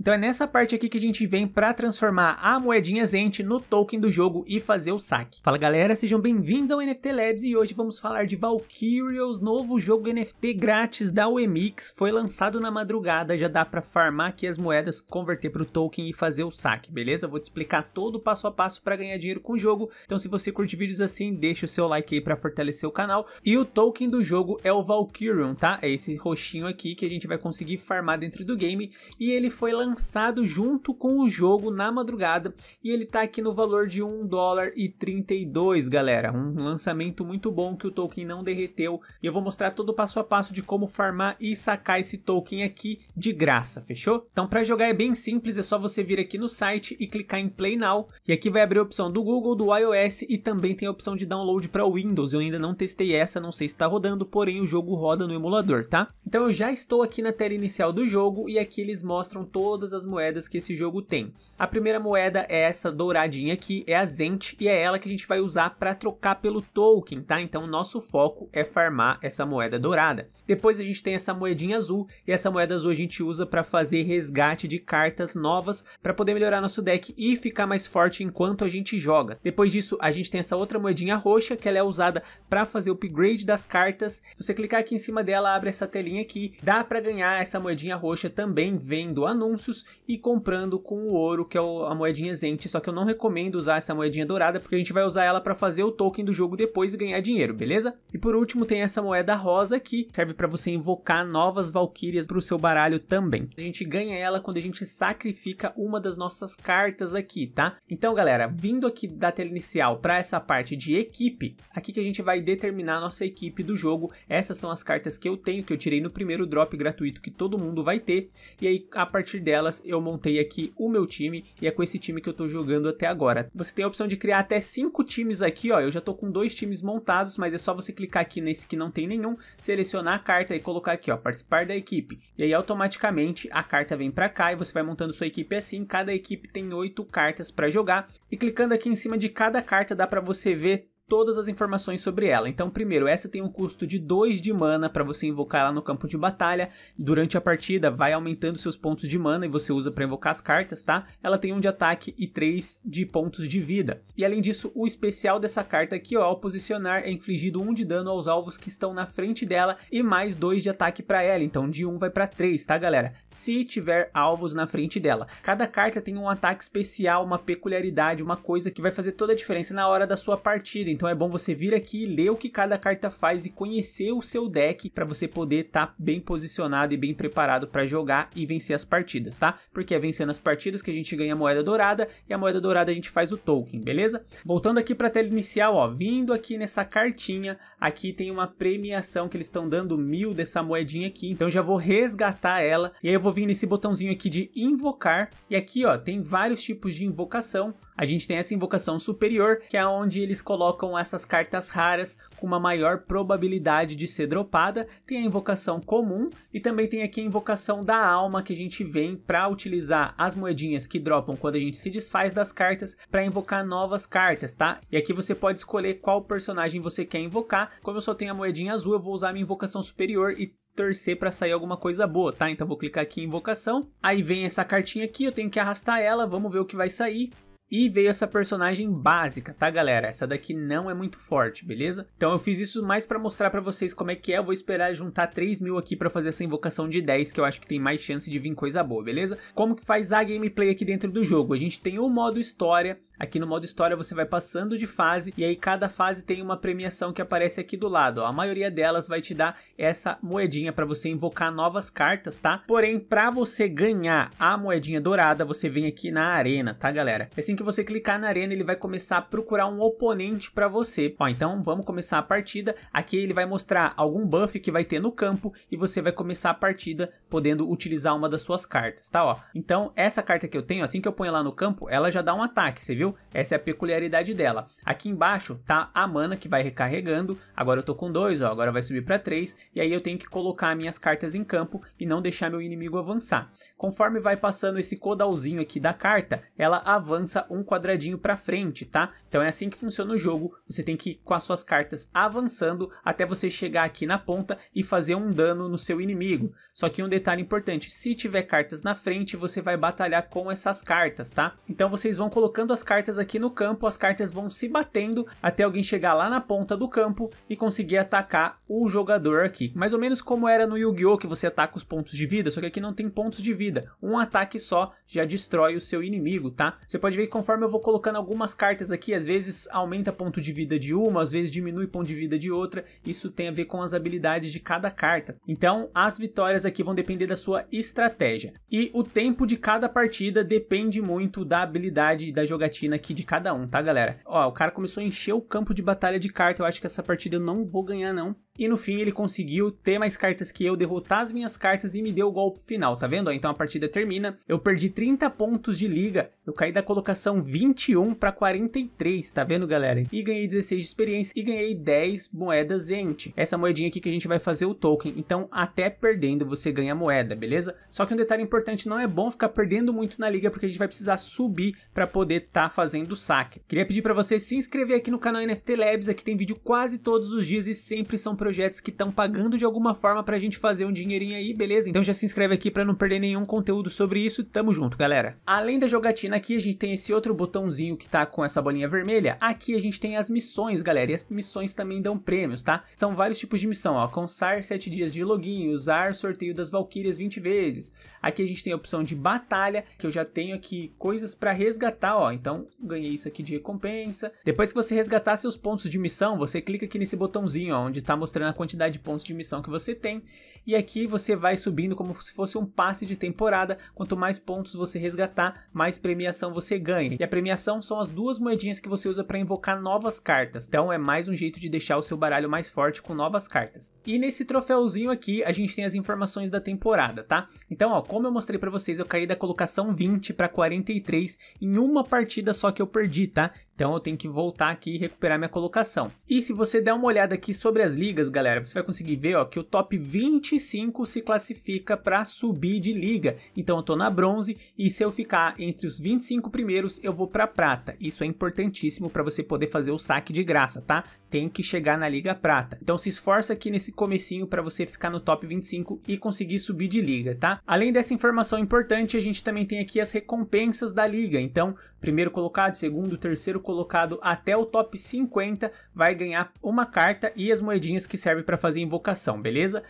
Então é nessa parte aqui que a gente vem para transformar a moedinha Zente no token do jogo e fazer o saque. Fala galera, sejam bem-vindos ao NFT Labs e hoje vamos falar de Valkyrios, novo jogo NFT grátis da UEMIX. Foi lançado na madrugada, já dá para farmar aqui as moedas, converter para o token e fazer o saque, beleza? Vou te explicar todo o passo a passo para ganhar dinheiro com o jogo. Então se você curte vídeos assim, deixa o seu like aí para fortalecer o canal. E o token do jogo é o Valkyrion, tá? É esse roxinho aqui que a gente vai conseguir farmar dentro do game e ele foi lançado lançado junto com o jogo na madrugada e ele tá aqui no valor de 1 dólar e 32, galera. Um lançamento muito bom que o token não derreteu e eu vou mostrar todo o passo a passo de como farmar e sacar esse token aqui de graça, fechou? Então para jogar é bem simples, é só você vir aqui no site e clicar em Play Now e aqui vai abrir a opção do Google, do iOS e também tem a opção de download para Windows. Eu ainda não testei essa, não sei se está rodando, porém o jogo roda no emulador, tá? Então eu já estou aqui na tela inicial do jogo e aqui eles mostram todas as moedas que esse jogo tem. A primeira moeda é essa douradinha aqui, é a Zent, e é ela que a gente vai usar para trocar pelo token, tá? Então nosso foco é farmar essa moeda dourada. Depois a gente tem essa moedinha azul, e essa moeda azul a gente usa para fazer resgate de cartas novas para poder melhorar nosso deck e ficar mais forte enquanto a gente joga. Depois disso a gente tem essa outra moedinha roxa, que ela é usada para fazer o upgrade das cartas. Se você clicar aqui em cima dela, abre essa telinha moedinha aqui, dá para ganhar essa moedinha roxa também vendo anúncios e comprando com o ouro, que é a moedinha Zente, só que eu não recomendo usar essa moedinha dourada, porque a gente vai usar ela para fazer o token do jogo depois e ganhar dinheiro, beleza? E por último tem essa moeda rosa aqui, serve para você invocar novas valquírias para o seu baralho também. A gente ganha ela quando a gente sacrifica uma das nossas cartas aqui, tá? Então galera, vindo aqui da tela inicial para essa parte de equipe, aqui que a gente vai determinar a nossa equipe do jogo, essas são as cartas que eu tenho, que eu tirei no no primeiro drop gratuito que todo mundo vai ter. E aí, a partir delas, eu montei aqui o meu time e é com esse time que eu tô jogando até agora. Você tem a opção de criar até cinco times aqui, ó. Eu já tô com dois times montados, mas é só você clicar aqui nesse que não tem nenhum, selecionar a carta e colocar aqui, ó, participar da equipe. E aí, automaticamente, a carta vem para cá e você vai montando sua equipe assim. Cada equipe tem oito cartas para jogar. E clicando aqui em cima de cada carta, dá para você ver todas as informações sobre ela. Então, primeiro, essa tem um custo de 2 de mana para você invocar ela no campo de batalha. Durante a partida, vai aumentando seus pontos de mana e você usa para invocar as cartas, tá? Ela tem 1 um de ataque e 3 de pontos de vida. E além disso, o especial dessa carta aqui, ó, ao posicionar, é infligido 1 um de dano aos alvos que estão na frente dela e mais 2 de ataque para ela. Então, de 1 um vai para 3, tá, galera? Se tiver alvos na frente dela. Cada carta tem um ataque especial, uma peculiaridade, uma coisa que vai fazer toda a diferença na hora da sua partida. Então é bom você vir aqui, ler o que cada carta faz e conhecer o seu deck para você poder estar tá bem posicionado e bem preparado para jogar e vencer as partidas, tá? Porque é vencendo as partidas que a gente ganha a moeda dourada e a moeda dourada a gente faz o token, beleza? Voltando aqui para a tela inicial, ó, vindo aqui nessa cartinha, aqui tem uma premiação que eles estão dando mil dessa moedinha aqui, então já vou resgatar ela e aí eu vou vir nesse botãozinho aqui de invocar e aqui ó, tem vários tipos de invocação, a gente tem essa invocação superior, que é onde eles colocam com essas cartas raras com uma maior probabilidade de ser dropada. Tem a invocação comum e também tem aqui a invocação da alma que a gente vem para utilizar as moedinhas que dropam quando a gente se desfaz das cartas para invocar novas cartas, tá? E aqui você pode escolher qual personagem você quer invocar. Como eu só tenho a moedinha azul, eu vou usar a minha invocação superior e torcer para sair alguma coisa boa, tá? Então vou clicar aqui em invocação. Aí vem essa cartinha aqui, eu tenho que arrastar ela, vamos ver o que vai sair. E veio essa personagem básica, tá galera? Essa daqui não é muito forte, beleza? Então eu fiz isso mais para mostrar para vocês como é que é, eu vou esperar juntar 3 mil aqui para fazer essa invocação de 10, que eu acho que tem mais chance de vir coisa boa, beleza? Como que faz a gameplay aqui dentro do jogo? A gente tem o modo história, Aqui no modo história você vai passando de fase e aí cada fase tem uma premiação que aparece aqui do lado. Ó. A maioria delas vai te dar essa moedinha para você invocar novas cartas, tá? Porém, para você ganhar a moedinha dourada, você vem aqui na arena, tá, galera? É assim que você clicar na arena, ele vai começar a procurar um oponente para você. Ó, então vamos começar a partida. Aqui ele vai mostrar algum buff que vai ter no campo e você vai começar a partida podendo utilizar uma das suas cartas, tá? Ó, então essa carta que eu tenho, assim que eu ponho lá no campo, ela já dá um ataque, você viu? Então, essa é a peculiaridade dela. Aqui embaixo tá a mana que vai recarregando, agora eu tô com 2, agora vai subir para 3, e aí eu tenho que colocar minhas cartas em campo e não deixar meu inimigo avançar. Conforme vai passando esse codalzinho aqui da carta, ela avança um quadradinho para frente, tá? Então é assim que funciona o jogo, você tem que ir com as suas cartas avançando até você chegar aqui na ponta e fazer um dano no seu inimigo. Só que um detalhe importante, se tiver cartas na frente, você vai batalhar com essas cartas, tá? Então vocês vão colocando as cartas cartas aqui no campo, as cartas vão se batendo até alguém chegar lá na ponta do campo e conseguir atacar o jogador aqui. Mais ou menos como era no Yu-Gi-Oh! que você ataca os pontos de vida, só que aqui não tem pontos de vida. Um ataque só já destrói o seu inimigo, tá? Você pode ver que conforme eu vou colocando algumas cartas aqui, às vezes aumenta ponto de vida de uma, às vezes diminui ponto de vida de outra. Isso tem a ver com as habilidades de cada carta. Então, as vitórias aqui vão depender da sua estratégia. E o tempo de cada partida depende muito da habilidade da jogatina aqui de cada um, tá, galera? Ó, o cara começou a encher o campo de batalha de carta. Eu acho que essa partida eu não vou ganhar, não. E no fim ele conseguiu ter mais cartas que eu, derrotar as minhas cartas e me deu o golpe final, tá vendo? Então a partida termina, eu perdi 30 pontos de liga, eu caí da colocação 21 para 43, tá vendo galera? E ganhei 16 de experiência e ganhei 10 moedas ente. Essa moedinha aqui que a gente vai fazer o token, então até perdendo você ganha moeda, beleza? Só que um detalhe importante, não é bom ficar perdendo muito na liga porque a gente vai precisar subir para poder estar tá fazendo o saque. Queria pedir para você se inscrever aqui no canal NFT Labs, aqui tem vídeo quase todos os dias e sempre são proibidos projetos que estão pagando de alguma forma pra gente fazer um dinheirinho aí, beleza? Então já se inscreve aqui pra não perder nenhum conteúdo sobre isso. Tamo junto, galera. Além da jogatina aqui, a gente tem esse outro botãozinho que tá com essa bolinha vermelha. Aqui a gente tem as missões, galera. E as missões também dão prêmios, tá? São vários tipos de missão, ó. Alcançar 7 dias de login, usar sorteio das valquírias 20 vezes. Aqui a gente tem a opção de batalha, que eu já tenho aqui coisas pra resgatar, ó. Então ganhei isso aqui de recompensa. Depois que você resgatar seus pontos de missão, você clica aqui nesse botãozinho, ó, onde tá mostrando mostrando a quantidade de pontos de missão que você tem. E aqui você vai subindo como se fosse um passe de temporada. Quanto mais pontos você resgatar, mais premiação você ganha. E a premiação são as duas moedinhas que você usa para invocar novas cartas. Então é mais um jeito de deixar o seu baralho mais forte com novas cartas. E nesse troféuzinho aqui, a gente tem as informações da temporada, tá? Então, ó, como eu mostrei para vocês, eu caí da colocação 20 para 43 em uma partida só que eu perdi, tá? Então eu tenho que voltar aqui e recuperar minha colocação. E se você der uma olhada aqui sobre as ligas, galera, você vai conseguir ver ó, que o top 25 se classifica para subir de liga. Então eu estou na bronze e se eu ficar entre os 25 primeiros, eu vou para prata. Isso é importantíssimo para você poder fazer o saque de graça, tá? tem que chegar na Liga Prata. Então se esforça aqui nesse comecinho para você ficar no top 25 e conseguir subir de liga, tá? Além dessa informação importante, a gente também tem aqui as recompensas da liga. Então, primeiro colocado, segundo, terceiro colocado até o top 50 vai ganhar uma carta e as moedinhas que servem para fazer invocação, beleza?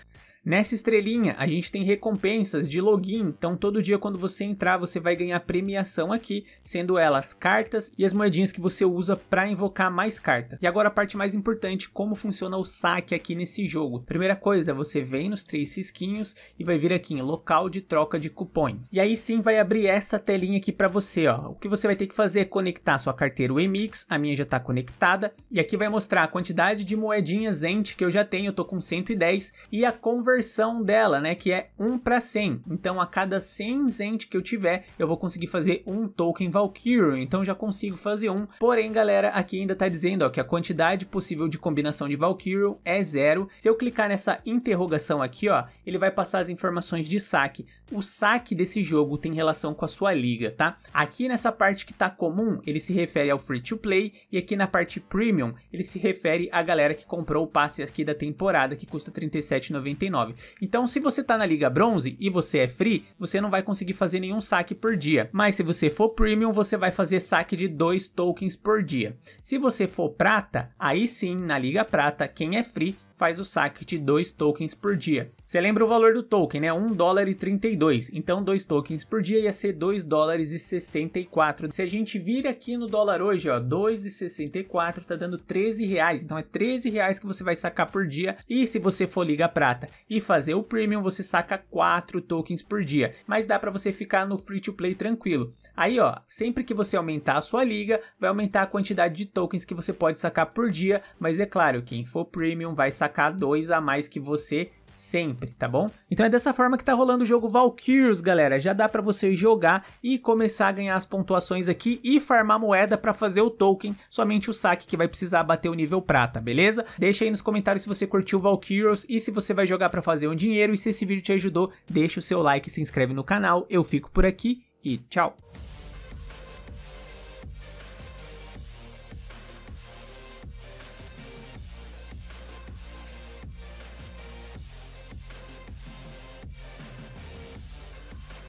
Nessa estrelinha, a gente tem recompensas de login, então todo dia quando você entrar, você vai ganhar premiação aqui, sendo elas cartas e as moedinhas que você usa para invocar mais cartas. E agora a parte mais importante, como funciona o saque aqui nesse jogo. Primeira coisa, você vem nos três cisquinhos e vai vir aqui em local de troca de cupons. E aí sim vai abrir essa telinha aqui para você, ó. O que você vai ter que fazer é conectar sua carteira Wemix, a minha já está conectada, e aqui vai mostrar a quantidade de moedinhas ent que eu já tenho, eu tô com 110 e a conversão conversão dela, né, que é 1 para 100. Então a cada 100 zent que eu tiver, eu vou conseguir fazer um token Valkyrie, então já consigo fazer um. Porém, galera, aqui ainda tá dizendo ó, que a quantidade possível de combinação de Valkyrie é zero. Se eu clicar nessa interrogação aqui, ó, ele vai passar as informações de saque. O saque desse jogo tem relação com a sua liga, tá? Aqui nessa parte que tá comum, ele se refere ao free to play e aqui na parte premium, ele se refere à galera que comprou o passe aqui da temporada que custa R$ 37,99. 19. Então, se você tá na Liga Bronze e você é free, você não vai conseguir fazer nenhum saque por dia. Mas se você for premium, você vai fazer saque de 2 tokens por dia. Se você for prata, aí sim, na Liga Prata, quem é free faz o saque de 2 tokens por dia. Você lembra o valor do token, né? 1 dólar e 32, então 2 tokens por dia ia ser 2 dólares e 64. Se a gente vir aqui no dólar hoje, ó, 2,64 tá dando 13 reais, então é 13 reais que você vai sacar por dia e se você for liga prata e fazer o premium, você saca 4 tokens por dia, mas dá para você ficar no free to play tranquilo. Aí, ó, sempre que você aumentar a sua liga, vai aumentar a quantidade de tokens que você pode sacar por dia, mas é claro, quem for premium vai sacar sacar dois a mais que você sempre, tá bom? Então é dessa forma que tá rolando o jogo Valkyrios, galera. Já dá para você jogar e começar a ganhar as pontuações aqui e farmar moeda para fazer o token, somente o saque que vai precisar bater o nível prata, beleza? Deixa aí nos comentários se você curtiu Valkyrios e se você vai jogar para fazer um dinheiro e se esse vídeo te ajudou, deixa o seu like, se inscreve no canal. Eu fico por aqui e tchau.